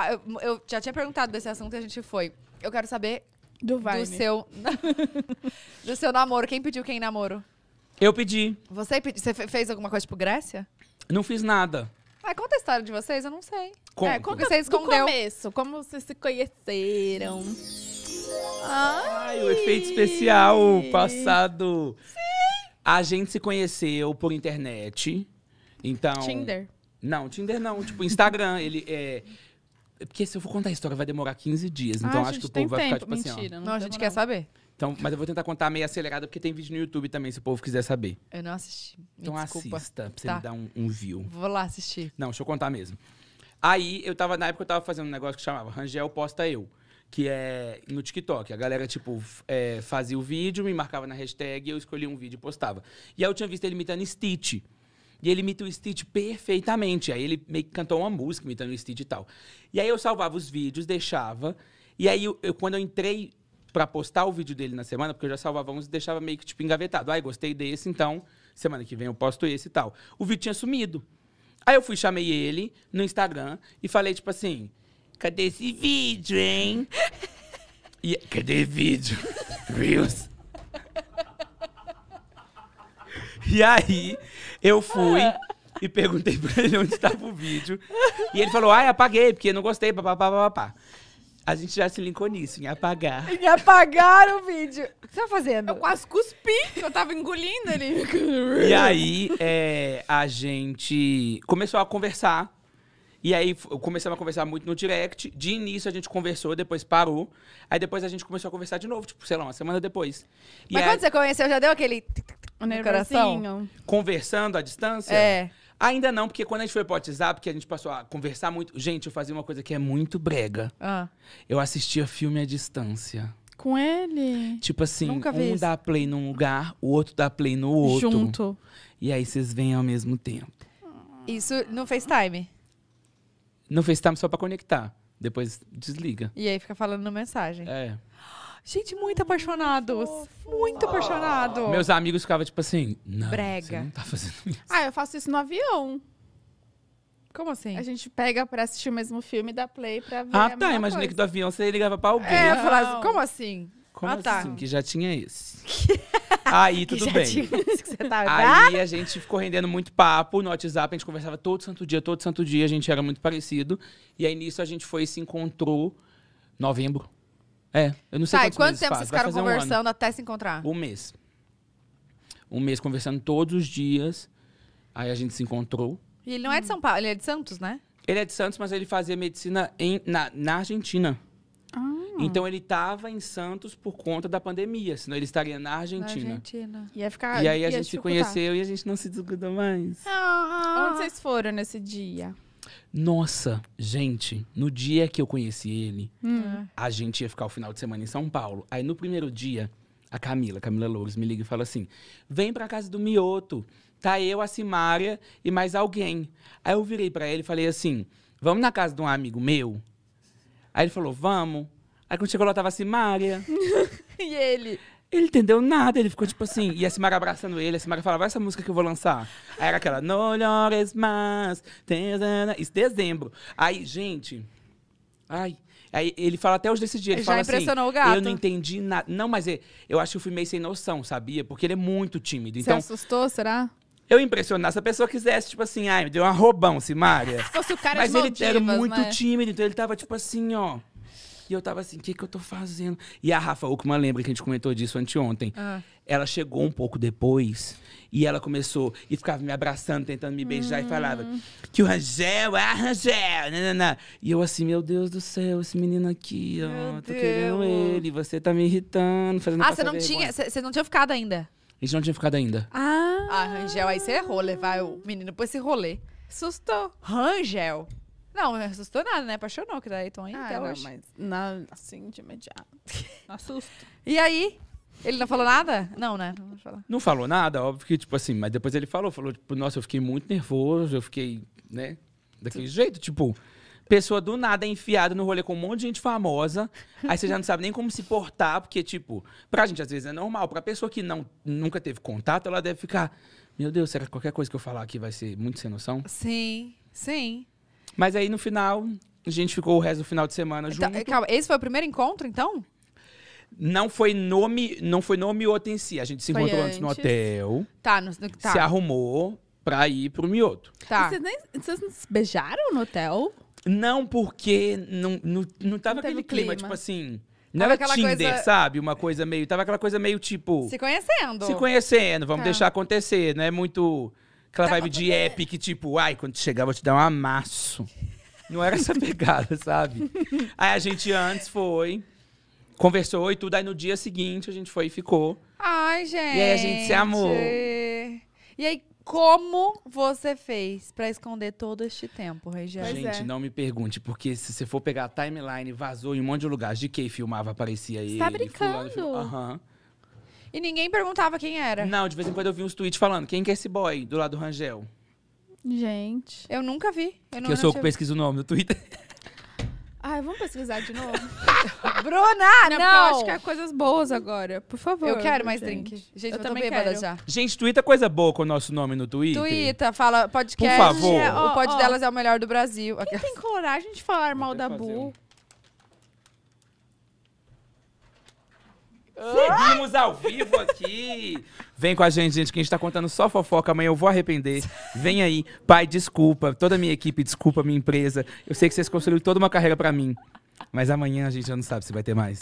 Ah, eu, eu já tinha perguntado desse assunto e a gente foi. Eu quero saber do, do seu. do seu namoro. Quem pediu quem namoro? Eu pedi. Você, pedi, você fez alguma coisa tipo Grécia? Não fiz nada. Ah, conta a história de vocês, eu não sei. Conta. É, conta você escondeu. começo, como vocês se conheceram. Ai, Ai o efeito especial passado. Sim. A gente se conheceu por internet. Então. Tinder. Não, Tinder não. Tipo, Instagram. ele é. Porque se eu for contar a história, vai demorar 15 dias. Ah, então ah, acho que o povo vai ficar tipo Mentira, assim. Mentira, não, não a gente quer saber. Então, mas eu vou tentar contar meio acelerado porque tem vídeo no YouTube também, se o povo quiser saber. Eu não assisti. Me então desculpa. assista, pra você tá. me dar um, um, view. Vou lá assistir. Não, deixa eu contar mesmo. Aí, eu tava, na época eu tava fazendo um negócio que chamava Rangel Posta Eu, que é no TikTok. A galera, tipo, é, fazia o vídeo, me marcava na hashtag, eu escolhia um vídeo e postava. E aí eu tinha visto ele imitando Stitch. E ele imita o Stitch perfeitamente. Aí ele meio que cantou uma música imitando o Stitch e tal. E aí eu salvava os vídeos, deixava. E aí, eu, eu quando eu entrei para postar o vídeo dele na semana, porque eu já salvava uns e deixava meio que tipo engavetado. Ai, ah, gostei desse, então semana que vem eu posto esse e tal. O vídeo tinha sumido. Aí eu fui, chamei ele no Instagram e falei, tipo assim: cadê esse vídeo, hein? E, cadê vídeo? Reels. E aí, eu fui e perguntei pra ele onde estava o vídeo. E ele falou, ai, apaguei, porque não gostei, papapá, A gente já se linkou nisso, em apagar. Em apagar o vídeo. O que você tá fazendo? Eu quase cuspi, que eu tava engolindo ali. E aí, é, a gente começou a conversar. E aí, começamos a conversar muito no direct. De início, a gente conversou, depois parou. Aí, depois, a gente começou a conversar de novo, tipo, sei lá, uma semana depois. E Mas aí... quando você conheceu, já deu aquele... O no coração? Conversando à distância? É. Ainda não, porque quando a gente foi pro WhatsApp, porque a gente passou a conversar muito. Gente, eu fazia uma coisa que é muito brega. Ah. Eu assistia filme à distância. Com ele? Tipo assim, Nunca um dá play num lugar, o outro dá play no outro. Junto. E aí vocês vêm ao mesmo tempo. Isso no FaceTime? No FaceTime só pra conectar. Depois desliga. E aí fica falando mensagem. É. Gente, muito apaixonados. Muito apaixonado. Meus amigos ficavam tipo assim, não, Brega. você não tá fazendo isso. Ah, eu faço isso no avião. Como assim? A gente pega pra assistir o mesmo filme da Play pra ver. Ah, tá. Imaginei coisa. que do avião você ligava pra alguém. É, eu falava, assim, como assim? Como ah, tá. assim? Que já tinha isso. Aí tudo bem. Aí a gente ficou rendendo muito papo no WhatsApp, a gente conversava todo santo dia, todo santo dia, a gente era muito parecido. E aí nisso a gente foi e se encontrou novembro. É, eu não sei tá, quantos quanto tempo faz. vocês ficaram conversando um até se encontrar? Um mês. Um mês conversando todos os dias. Aí a gente se encontrou. E ele não é de São Paulo, ele é de Santos, né? Ele é de Santos, mas ele fazia medicina em, na, na Argentina. Hum. Então ele estava em Santos por conta da pandemia, senão ele estaria na Argentina. Na Argentina. Ia ficar, e aí a gente se conheceu e a gente não se desgrudou mais. Ah. Onde vocês foram nesse dia? Nossa, gente, no dia que eu conheci ele, hum. É. a gente ia ficar o final de semana em São Paulo. Aí no primeiro dia, a Camila, Camila Louros, me liga e fala assim: vem pra casa do Mioto. Tá eu, a Simária e mais alguém. Aí eu virei para ele e falei assim: vamos na casa de um amigo meu? Aí ele falou: vamos. Aí quando chegou lá, tava a Simária. e ele? Ele entendeu nada, ele ficou tipo assim, e a Simara abraçando ele, a Simara falava, essa música que eu vou lançar. Aí era aquela, não mas mais, isso dezembro. Aí, gente, ai, aí ele fala até hoje desse dia, ele Já fala assim, impressionou assim, o gato. eu não entendi nada. Não, mas eu, é, eu acho que eu fui meio sem noção, sabia? Porque ele é muito tímido, então... Você assustou, será? eu impressionar. Se a pessoa quisesse, tipo assim, ai, me deu um arrobão, Simária. Se fosse o cara mas de ele era muito mas... Né? tímido, então ele tava tipo assim, ó. E eu tava assim, o que que eu tô fazendo? E a Rafa Uckman lembra que a gente comentou disso anteontem. Ah. Ela chegou um pouco depois e ela começou e ficava me abraçando, tentando me beijar hum. e falava que o Rangel, é a Rangel, nanana. Né, né, né. E eu assim, meu Deus do céu, esse menino aqui, ó, meu tô Deus. querendo ele, você tá me irritando, fazendo Ah, você não vergonha. tinha, você não tinha ficado ainda? A gente não tinha ficado ainda. Ah, ah Rangel, aí você errou levar o menino pra esse rolê. Sustou. Rangel. Não, não assustou nada, né? Apaixonou, que daí estão aí ah, até não, hoje. mas na, assim, de imediato. Assusto. E aí? Ele não falou nada? Não, né? Não, não falou nada, óbvio que, tipo assim, mas depois ele falou, falou, tipo, nossa, eu fiquei muito nervoso, eu fiquei, né? Daquele jeito, tipo, pessoa do nada enfiada no rolê com um monte de gente famosa, aí você já não sabe nem como se portar, porque, tipo, pra gente às vezes é normal, pra pessoa que não, nunca teve contato, ela deve ficar, meu Deus, será que qualquer coisa que eu falar aqui vai ser muito sem noção? Sim, sim. Mas aí no final, a gente ficou o resto do final de semana então, junto. Calma, esse foi o primeiro encontro, então? Não foi nome, não foi nome outro em si. A gente se foi encontrou antes. antes no hotel. Tá, no, tá. Se arrumou pra ir pro mioto. Tá. Vocês, nem, vocês não se beijaram no hotel? Não, porque não, não, não tava não aquele clima, clima, tipo assim. Não tava é era Tinder, coisa... sabe? Uma coisa meio. Tava aquela coisa meio tipo. Se conhecendo. Se conhecendo, vamos tá. deixar acontecer, não é muito. Aquela vibe de é? epic, tipo, ai, quando chegar vou te dar um amasso. Não era essa pegada, sabe? Aí a gente antes foi, conversou e tudo. Aí no dia seguinte a gente foi e ficou. Ai, gente. E aí a gente se amou. E aí, como você fez para esconder todo este tempo, Regiane? Gente, é. não me pergunte, porque se você for pegar a timeline, vazou em um monte de lugares. De quem filmava, aparecia aí Tá brincando? Aham. Uhum. E ninguém perguntava quem era. Não, de vez em quando eu vi uns tweets falando, quem que é esse boy do lado do Rangel? Gente. Eu nunca vi. Eu não, que eu sou o que pesquisa o nome no Twitter. Ai, vamos pesquisar de novo? Bruna, não! não. Eu acho que é coisas boas agora. Por favor. Eu quero mais gente. drink. Gente, eu, eu também quero. já. Gente, Twitter é coisa boa com o nosso nome no Twitter. Twitter, fala podcast. Por favor. o pod delas é o melhor do Brasil. Quem Aquelas... tem coragem de falar mal da Bu? Um... Seguimos ao vivo aqui. Vem com a gente, gente, que a gente tá contando só fofoca. Amanhã eu vou arrepender. Vem aí. Pai, desculpa. Toda a minha equipe, desculpa a minha empresa. Eu sei que vocês construíram toda uma carreira para mim. Mas amanhã a gente já não sabe se vai ter mais.